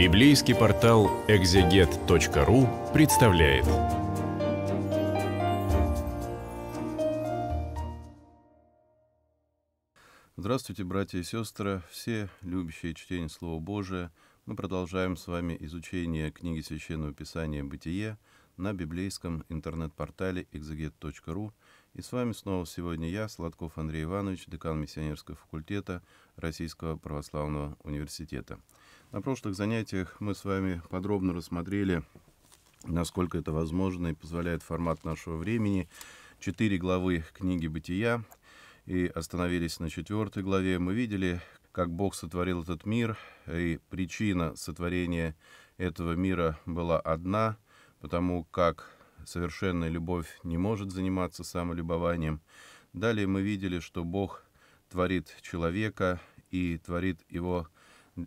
Библейский портал экзегет.ру представляет. Здравствуйте, братья и сестры, все любящие чтение Слова Божия. Мы продолжаем с вами изучение книги Священного Писания «Бытие» на библейском интернет-портале exeget.ru. И с вами снова сегодня я, Сладков Андрей Иванович, декан Миссионерского факультета Российского православного университета – на прошлых занятиях мы с вами подробно рассмотрели, насколько это возможно и позволяет формат нашего времени. Четыре главы книги «Бытия» и остановились на четвертой главе. Мы видели, как Бог сотворил этот мир, и причина сотворения этого мира была одна, потому как совершенная любовь не может заниматься самолюбованием. Далее мы видели, что Бог творит человека и творит его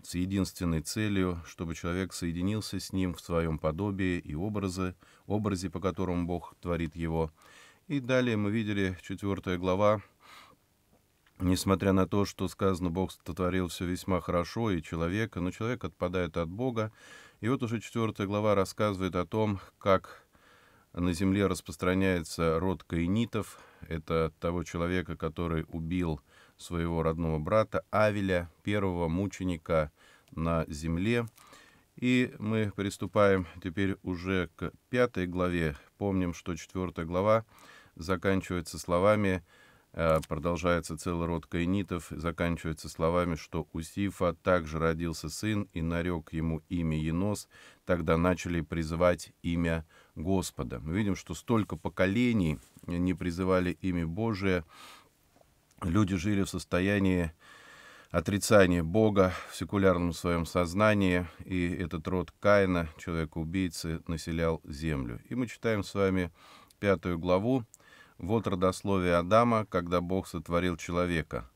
с единственной целью, чтобы человек соединился с ним в своем подобии и образе, образе, по которому Бог творит его. И далее мы видели четвертая глава, несмотря на то, что сказано, Бог сотворил все весьма хорошо и человека, но человек отпадает от Бога. И вот уже четвертая глава рассказывает о том, как на земле распространяется род каинитов, это того человека, который убил Бога, своего родного брата Авеля, первого мученика на земле. И мы приступаем теперь уже к пятой главе. Помним, что четвертая глава заканчивается словами, э, продолжается целый род каинитов, заканчивается словами, что у Сифа также родился сын, и нарек ему имя Енос, тогда начали призывать имя Господа. Мы видим, что столько поколений не призывали имя Божие, люди жили в состоянии отрицания Бога в секулярном своем сознании, и этот род Каина, человека-убийцы, населял землю. И мы читаем с вами пятую главу. Вот родословие Адама, когда Бог сотворил человека.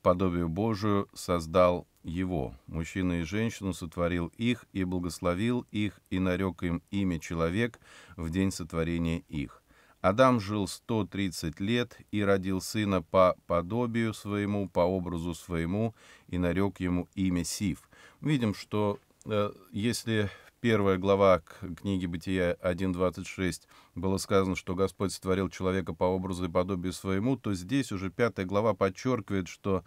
Подобию Божию создал его. Мужчина и женщину сотворил их и благословил их, и нарек им имя человек в день сотворения их. Адам жил 130 лет и родил сына по подобию своему, по образу своему, и нарек ему имя Сиф. Видим, что э, если первая глава к книге Бытия 1.26 было сказано, что Господь сотворил человека по образу и подобию своему, то здесь уже пятая глава подчеркивает, что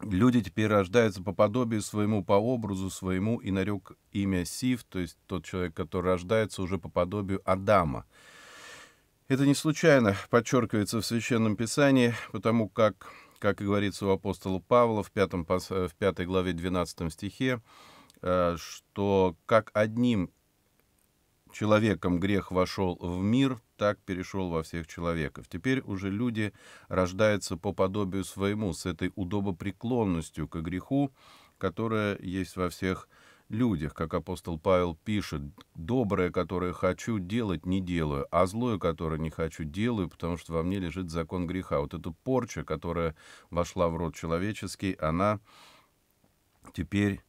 люди теперь рождаются по подобию своему, по образу своему, и нарек имя Сиф, то есть тот человек, который рождается уже по подобию Адама. Это не случайно подчеркивается в Священном Писании, потому как, как и говорится у апостола Павла в, пятом, э, в 5 главе 12 стихе, э, что как одним человеком грех вошел в мир, так перешел во всех человеков. Теперь уже люди рождаются по подобию своему, с этой удобопреклонностью к греху, которая есть во всех человеках людях, как апостол Павел пишет, доброе, которое хочу делать, не делаю, а злое, которое не хочу, делаю, потому что во мне лежит закон греха. Вот эта порча, которая вошла в род человеческий, она теперь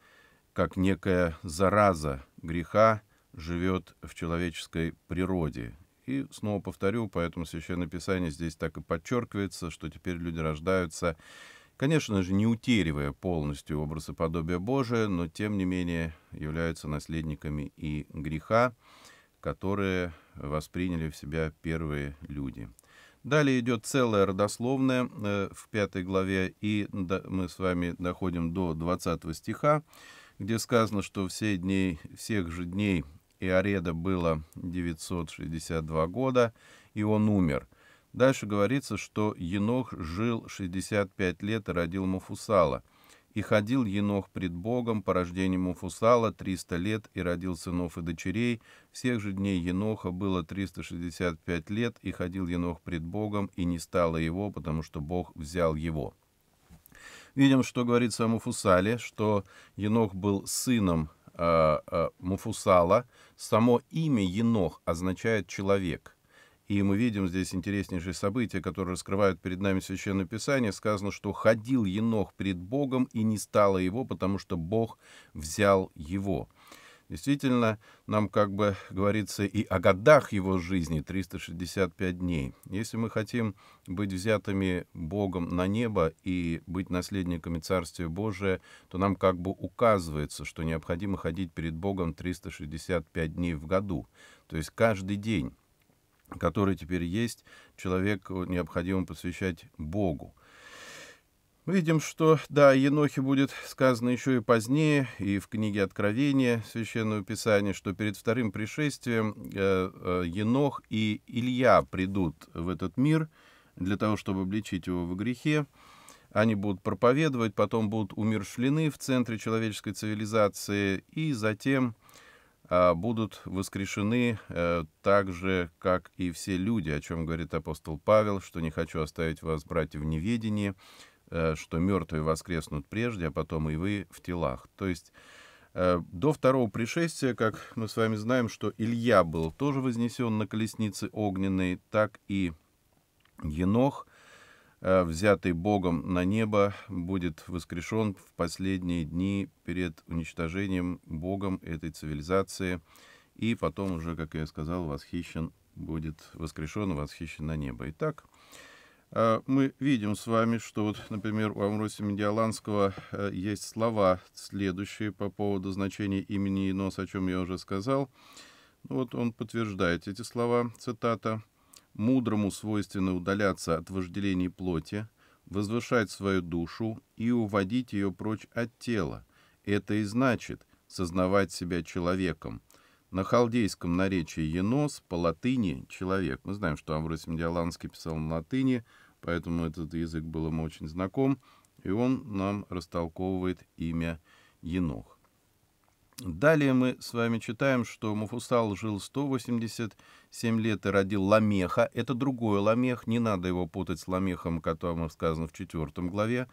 как некая зараза греха живет в человеческой природе. И снова повторю, поэтому Священное Писание здесь так и подчеркивается, что теперь люди рождаются конечно же, не утеривая полностью образ и подобие Божие, но тем не менее являются наследниками и греха, которые восприняли в себя первые люди. Далее идет целая родословная э, в пятой главе, и мы с вами доходим до 20 стиха, где сказано, что все дней, всех же дней Иореда было 962 года, и он умер – Дальше говорится, что Енох жил 65 лет и родил Муфусала. И ходил Енох пред Богом по рождению Муфусала 300 лет и родил сынов и дочерей. Всех же дней Еноха было 365 лет, и ходил Енох пред Богом, и не стало его, потому что Бог взял его. Видим, что говорится о Муфусале, что Енох был сыном э, э, Муфусала. Само имя Енох означает «человек». И мы видим здесь интереснейшие события, которые раскрывают перед нами Священное Писание. Сказано, что «ходил Енох перед Богом, и не стало его, потому что Бог взял его». Действительно, нам, как бы говорится, и о годах его жизни 365 дней. Если мы хотим быть взятыми Богом на небо и быть наследниками Царствия Божия, то нам как бы указывается, что необходимо ходить перед Богом 365 дней в году. То есть каждый день который теперь есть, человеку необходимо посвящать Богу. Видим, что, да, о Енохе будет сказано еще и позднее, и в книге Откровения Священного Писания, что перед вторым пришествием э, э, Енох и Илья придут в этот мир для того, чтобы обличить его в грехе. Они будут проповедовать, потом будут умершлены в центре человеческой цивилизации, и затем а, будут воскрешены э, так же, как и все люди, о чем говорит апостол Павел, что не хочу оставить вас, братья, в неведении, э, что мертвые воскреснут прежде, а потом и вы в телах. То есть э, до второго пришествия, как мы с вами знаем, что Илья был тоже вознесен на колеснице огненной, так и Енох – Э, взятый Богом на небо, будет воскрешен в последние дни перед уничтожением Богом этой цивилизации, и потом уже, как я сказал, восхищен будет воскрешен и восхищен на небо. Итак, э, мы видим с вами, что, вот, например, у Амросия Медиаланского э, есть слова следующие по поводу значения имени Инос, о чем я уже сказал. Ну вот он подтверждает эти слова, цитата мудрому свойственно удаляться от вожделений плоти, возвышать свою душу и уводить ее прочь от тела. Это и значит сознавать себя человеком. На халдейском наречии «енос» по латыни «человек». Мы знаем, что Амвросий Медиаланский писал на латыни, поэтому этот язык был ему очень знаком, и он нам растолковывает имя Енох. Далее мы с вами читаем, что Муфусал жил 187 лет и родил Ламеха. Это другой Ламех, не надо его путать с Ламехом, которому сказано в 4 главе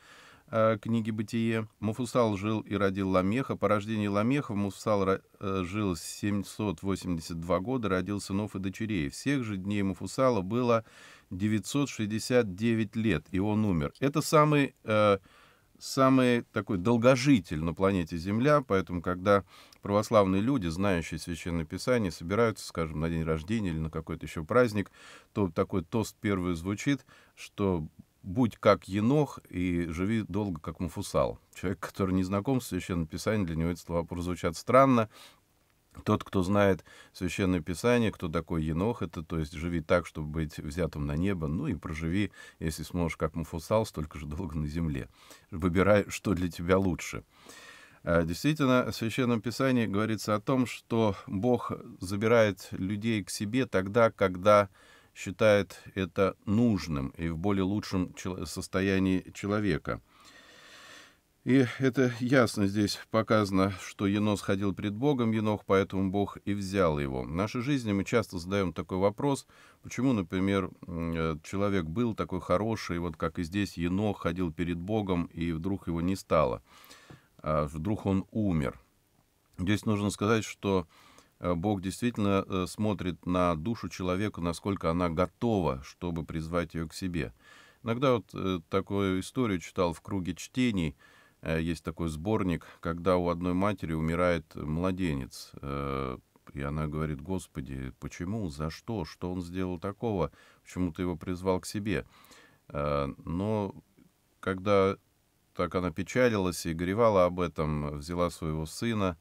э, книги «Бытие». Муфусал жил и родил Ламеха. По рождению Ламеха Муфусал э, жил 782 года, родил сынов и дочерей. Всех же дней Муфусала было 969 лет, и он умер. Это самый... Э, самый такой долгожитель на планете Земля, поэтому когда православные люди, знающие Священное Писание, собираются, скажем, на день рождения или на какой-то еще праздник, то такой тост первый звучит, что «Будь как Енох и живи долго, как Муфусал». Человек, который не знаком с Священным Писанием, для него эти слова прозвучат странно, тот, кто знает Священное Писание, кто такой Енох, это, то есть, живи так, чтобы быть взятым на небо, ну и проживи, если сможешь, как Муфусал, столько же долго на земле. Выбирай, что для тебя лучше. А, действительно, в Священном Писании говорится о том, что Бог забирает людей к себе тогда, когда считает это нужным и в более лучшем состоянии человека – и это ясно здесь показано, что Енос ходил пред Богом, Енох, поэтому Бог и взял его. В нашей жизни мы часто задаем такой вопрос, почему, например, э, человек был такой хороший, вот как и здесь Енох ходил перед Богом, и вдруг его не стало, а вдруг он умер. Здесь нужно сказать, что э, Бог действительно э, смотрит на душу человека, насколько она готова, чтобы призвать ее к себе. Иногда вот такую историю читал в круге чтений – Э, есть такой сборник, когда у одной матери умирает младенец. Э, и она говорит, Господи, почему, за что, что он сделал такого, почему ты его призвал к себе. Э, но когда так она печалилась и горевала об этом, взяла своего сына,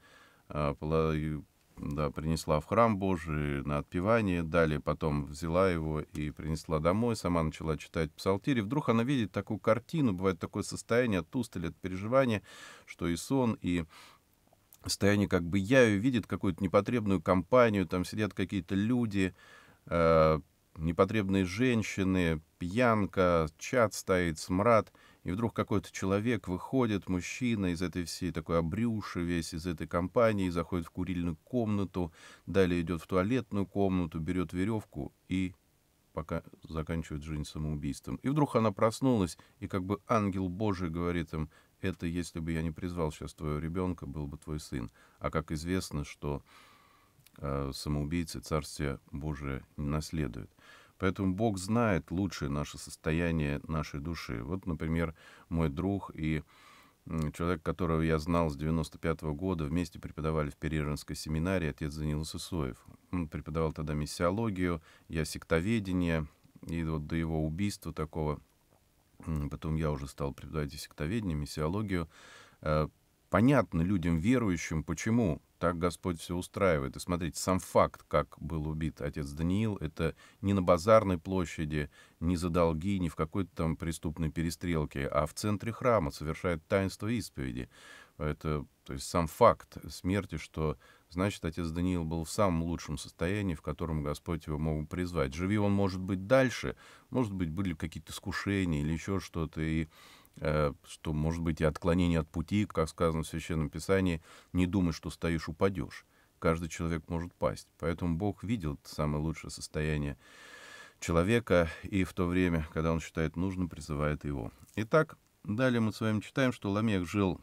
да, принесла в храм Божий на отпевание, далее потом взяла его и принесла домой, сама начала читать псалтири. Вдруг она видит такую картину, бывает такое состояние от устали, от переживания, что и сон, и состояние как бы я ее видит какую-то непотребную компанию, там сидят какие-то люди, э, непотребные женщины, пьянка, чат стоит, смрад — и вдруг какой-то человек выходит, мужчина из этой всей такой обрюши, весь из этой компании, заходит в курильную комнату, далее идет в туалетную комнату, берет веревку и пока заканчивает жизнь самоубийством. И вдруг она проснулась, и как бы ангел Божий говорит им, это если бы я не призвал сейчас твоего ребенка, был бы твой сын. А как известно, что э, самоубийцы Царствие Божие не наследуют. Поэтому Бог знает лучшее наше состояние нашей души. Вот, например, мой друг и человек, которого я знал с 95 -го года, вместе преподавали в Переринской семинарии, отец Данил Сысоев. Он преподавал тогда миссиологию, я сектоведение, и вот до его убийства такого, потом я уже стал преподавать сектоведение, миссиологию, э, понятно людям верующим, почему так Господь все устраивает. И смотрите, сам факт, как был убит отец Даниил, это не на базарной площади, не за долги, не в какой-то там преступной перестрелке, а в центре храма совершает таинство исповеди. Это, то есть, сам факт смерти, что значит, отец Даниил был в самом лучшем состоянии, в котором Господь его мог призвать. Живи он, может быть, дальше, может быть, были какие-то искушения или еще что-то, и Э, что может быть и отклонение от пути, как сказано в Священном Писании, не думай, что стоишь, упадешь. Каждый человек может пасть. Поэтому Бог видел самое лучшее состояние человека и в то время, когда он считает нужным, призывает его. Итак, далее мы с вами читаем, что Ламех жил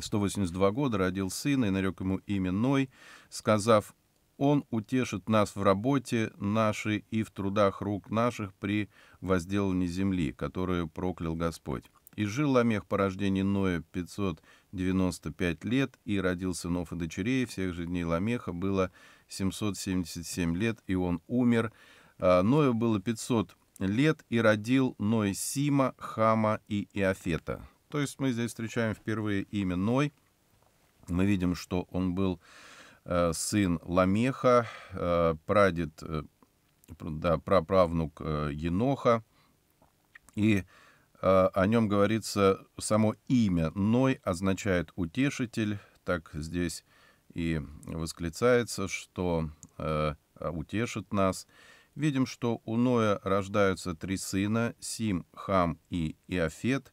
182 года, родил сына и нарек ему имя Ной, сказав, он утешит нас в работе нашей и в трудах рук наших при возделывании земли, которую проклял Господь. И жил Ламех по рождению Ноя 595 лет, и родил сынов и дочерей. Всех же дней Ламеха было 777 лет, и он умер. А, Ною было 500 лет, и родил Ной Сима, Хама и Иофета. То есть мы здесь встречаем впервые имя Ной. Мы видим, что он был э, сын Ламеха, э, прадед, э, да, праправнук Еноха. И Э, о нем говорится само имя. Ной означает утешитель. Так здесь и восклицается, что э, а, утешит нас. Видим, что у Ноя рождаются три сына — Сим, Хам и Иофет,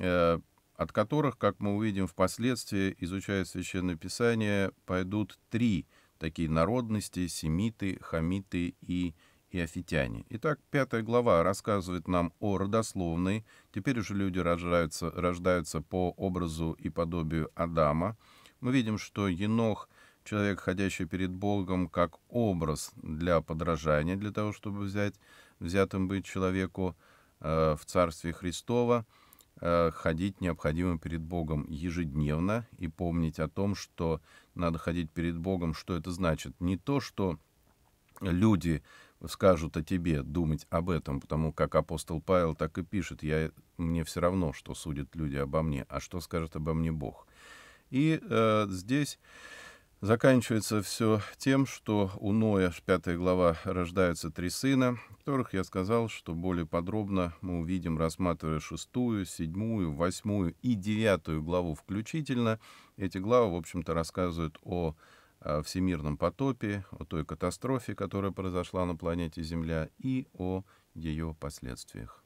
э, от которых, как мы увидим впоследствии, изучая Священное Писание, пойдут три такие народности — семиты, хамиты и и Афитяне. Итак, пятая глава рассказывает нам о родословной. Теперь уже люди рождаются, рождаются по образу и подобию Адама. Мы видим, что Енох — человек, ходящий перед Богом как образ для подражания, для того, чтобы взять, взятым быть человеку э, в Царстве Христова. Э, ходить необходимо перед Богом ежедневно и помнить о том, что надо ходить перед Богом, что это значит. Не то, что люди скажут о тебе, думать об этом, потому как апостол Павел так и пишет, я, мне все равно, что судят люди обо мне, а что скажет обо мне Бог. И э, здесь заканчивается все тем, что у Ноя, 5 глава, рождаются три сына, которых я сказал, что более подробно мы увидим, рассматривая шестую, седьмую, восьмую и девятую главу включительно. Эти главы, в общем-то, рассказывают о всемирном потопе, о той катастрофе, которая произошла на планете Земля, и о ее последствиях.